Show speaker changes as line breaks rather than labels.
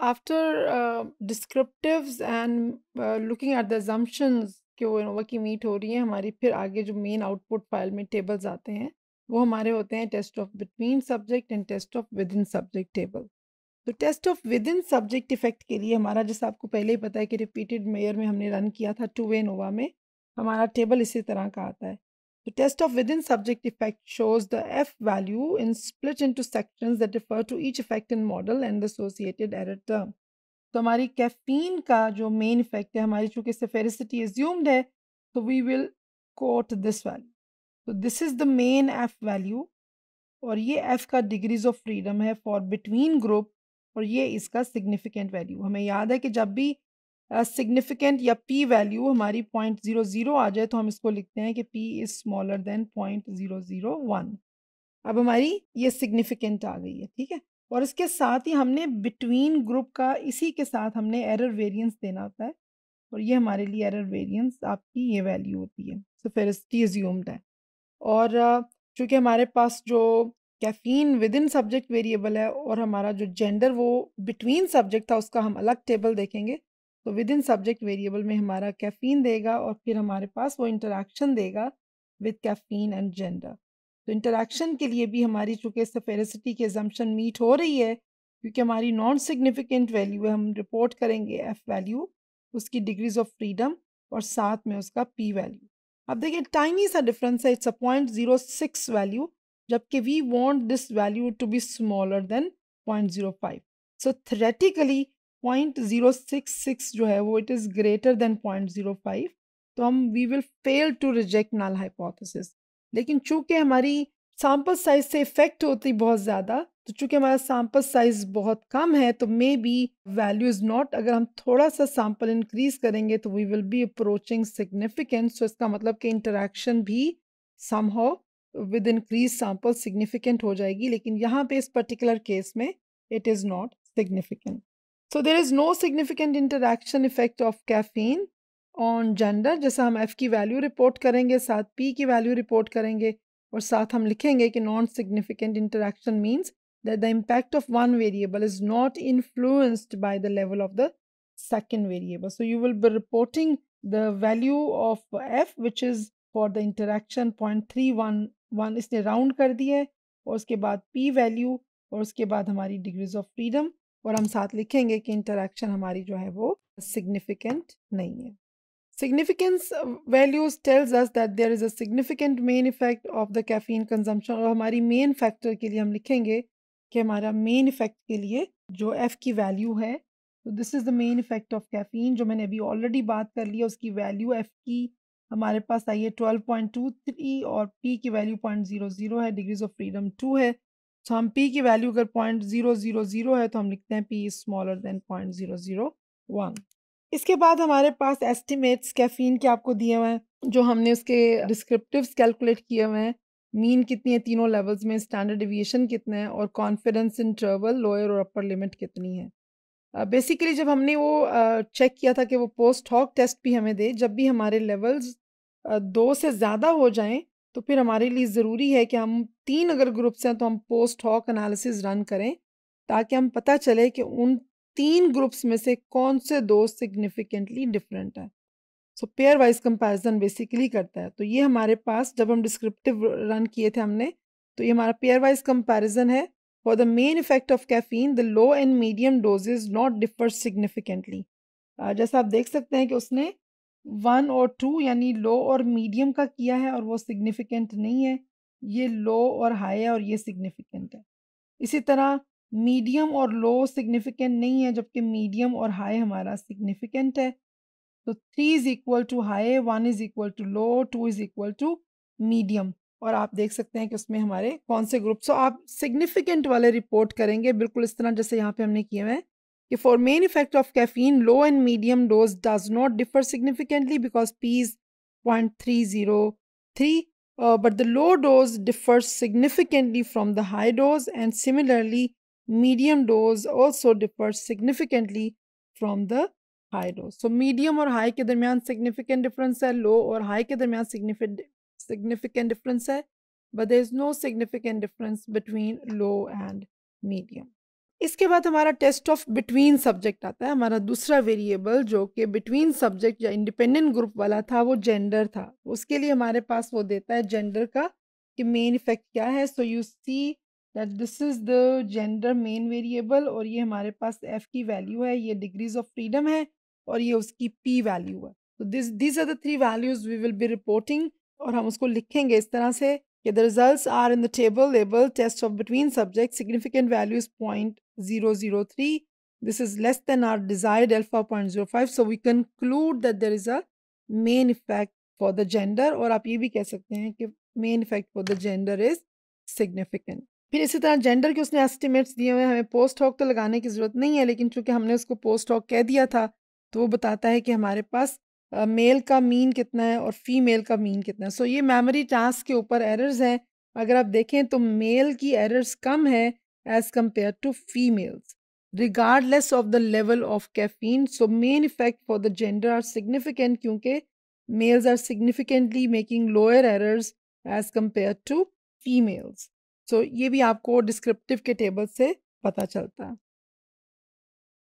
after uh, descriptives and uh, looking at the assumptions कि वो Innova की meet हो रही है हमारी फिर आगे जो मेन आउटपुट फाइल में टेबल्स आते हैं वो हमारे होते हैं test of between subject and test of within subject table तो test of within subject effect के लिए हमारा जैसा आपको पहले ही पता है कि रिपीटेड मेयर में हमने रन किया था टू वे नोवा में हमारा टेबल इसी तरह का आता है The test of within subject effect shows the F value in split into sections that refer to each effect in model and the associated error term. तो हमारी कैफीन का जो मेन इफेक्ट है हमारी चूंकि सेफेरिसिटी एज्यूम्ड है तो we will quote this value तो this is the main F value और ये एफ का डिग्रीज ऑफ फ्रीडम है फॉर बिटवीन ग्रुप और ये इसका सिग्निफिकेंट वैल्यू हमें याद है कि जब भी सिग्निफिकेंट uh, या पी वैल्यू हमारी पॉइंट ज़ीरो ज़ीरो आ जाए तो हम इसको लिखते हैं कि P is smaller than point zero zero one अब हमारी ये सिग्निफिकेंट आ गई है ठीक है और इसके साथ ही हमने बिटवीन ग्रुप का इसी के साथ हमने एरर वेरिएंस देना होता है और ये हमारे लिए एरर वेरिएंस आपकी ये वैल्यू होती है सो फिर इसकी एज्यूम्ड है और चूँकि हमारे पास जो caffeine within subject variable है और हमारा जो जेंडर वो बिटवीन सब्जेक्ट था उसका हम अलग टेबल देखेंगे तो विद इन सब्जेक्ट वेरिएबल में हमारा कैफीन देगा और फिर हमारे पास वो इंटरेक्शन देगा विद कैफीन एंड जेंडर तो इंटरेक्शन के लिए भी हमारी चूँकि सफेरसिटी की एजम्पन मीट हो रही है क्योंकि हमारी नॉन सिग्निफिकेंट वैल्यू है हम रिपोर्ट करेंगे एफ वैल्यू उसकी डिग्रीज ऑफ फ्रीडम और साथ में उसका पी वैल्यू अब देखिए टाइनी सा डिफरेंस है it's a point zero six value जबकि we want this value to be smaller than point zero five so theoretically point zero six six जो है वो it is greater than point zero five तो हम we will fail to reject null hypothesis लेकिन चूंकि हमारी sample size से effect होती बहुत ज़्यादा तो चूंकि हमारा सैम्पल साइज बहुत कम है तो maybe value is not अगर हम थोड़ा सा सैम्पल इंक्रीज करेंगे तो we will be approaching significant so इसका मतलब कि इंटरेक्शन भी सम हो विद इंक्रीज सैम्पल सिग्निफिकेंट हो जाएगी लेकिन यहाँ पे इस पर्टिकुलर केस में it is not significant So there is no significant interaction effect of caffeine on gender जैसा हम F की value report करेंगे साथ P की value report करेंगे और साथ हम लिखेंगे कि non-significant interaction means that the impact of one variable is not influenced by the level of the second variable. So you will be reporting the value of F which is for the interaction 0.311 इसने round कर दिया है और उसके बाद P value और उसके बाद हमारी degrees of freedom और हम साथ लिखेंगे कि इंटरेक्शन हमारी जो है वो सिग्निफिकेंट नहीं है significance values tells us that there is a significant main effect of the caffeine consumption और हमारी मेन फैक्टर के लिए हम लिखेंगे कि हमारा मेन इफेक्ट के लिए जो एफ़ की वैल्यू है तो this is the main effect of caffeine जो मैंने अभी ऑलरेडी बात कर ली है उसकी वैल्यू एफ़ की हमारे पास आई है ट्वेल्व पॉइंट टू थ्री और पी की वैल्यू पॉइंट ज़ीरो ज़ीरो है डिग्रीज ऑफ फ्रीडम टू है सो तो हम पी की वैल्यू अगर पॉइंट जीरो जीरो जीरो है तो हम लिखते हैं P is smaller than point zero zero one इसके बाद हमारे पास एस्टिमेट्स कैफीन के आपको दिए हुए हैं जो हमने उसके डिस्क्रिप्टिव कैलकुलेट किए हुए हैं मीन कितनी है तीनों लेवल्स में स्टैंडर्ड डिविएशन कितने हैं और कॉन्फिडेंस इन ट्रेवल लोअर और अपर लिमिट कितनी है बेसिकली uh, जब हमने वो चेक uh, किया था कि वो पोस्ट हॉक टेस्ट भी हमें दे जब भी हमारे लेवल्स uh, दो से ज़्यादा हो जाएं तो फिर हमारे लिए ज़रूरी है कि हम तीन अगर ग्रुप्स हैं तो हम पोस्ट हॉक एनालिसिस रन करें ताकि हम पता चले कि उन तीन ग्रुप्स में से कौन से दो सिग्निफिकेंटली डिफरेंट हैं so pairwise comparison basically करता है तो ये हमारे पास जब हम डिस्क्रिप्टिव रन किए थे हमने तो ये हमारा पेयर वाइज कंपैरिजन है for the main effect of caffeine the low and medium doses not differ significantly जैसा आप देख सकते हैं कि उसने वन और टू यानी लो और मीडियम का किया है और वो सिग्निफिकेंट नहीं है ये लो और हाई है और ये सिग्निफिकेंट है इसी तरह मीडियम और लो सिग्निफिकेंट नहीं है जबकि मीडियम और हाई हमारा सिग्निफिकेंट है तो three is equal to high one is equal to low two is equal to medium और आप देख सकते हैं कि उसमें हमारे कौन से ग्रुप सो आप सिग्निफिकेंट वाले रिपोर्ट करेंगे बिल्कुल इस तरह जैसे यहाँ पे हमने किए हुए हैं If our main effect of caffeine low and medium dose does not differ significantly because P is 0.303, uh, but the low dose differs significantly from the high dose and similarly medium dose also differs significantly from the high dose. So medium or high के significant difference है, low or high के दरमियान significant significant difference है, but there is no significant difference between low and medium. इसके बाद हमारा test of between subject आता है हमारा दूसरा वेरिएबल जो कि बिटवीन सब्जेक्ट या इंडिपेंडेंट ग्रुप वाला था वो जेंडर था उसके लिए हमारे पास वो देता है जेंडर का कि मेन इफेक्ट क्या है so you see that this is the gender main variable और ये हमारे पास एफ की वैल्यू है ये डिग्रीज ऑफ फ्रीडम है और ये उसकी पी वैल्यू है तो this this are the three values we will be reporting और हम उसको लिखेंगे इस तरह से Okay, the results are in the table labeled test of between subjects. Significant value is 0.003. This is less than our desired alpha 0.05. So we conclude that there is a main effect for the gender Or आप ये भी कह सकते हैं कि main effect for the gender is significant. फिर इसी तरह जेंडर के उसने एस्टिमेट्स दिए हुए हैं हमें पोस्ट हॉक तो लगाने की ज़रूरत नहीं है लेकिन चूंकि हमने उसको पोस्ट हॉक कह दिया था तो वो बताता है कि हमारे पास मेल का मीन कितना है और फीमेल का मीन कितना है सो so, ये मेमोरी टास्क के ऊपर एरर्स हैं अगर आप देखें तो मेल की एरर्स कम है as compare to females regardless of the level of caffeine so main effect for the gender are significant क्योंकि males are significantly making lower errors as compare to females सो ये भी आपको डिस्क्रिप्टिव के table से पता चलता है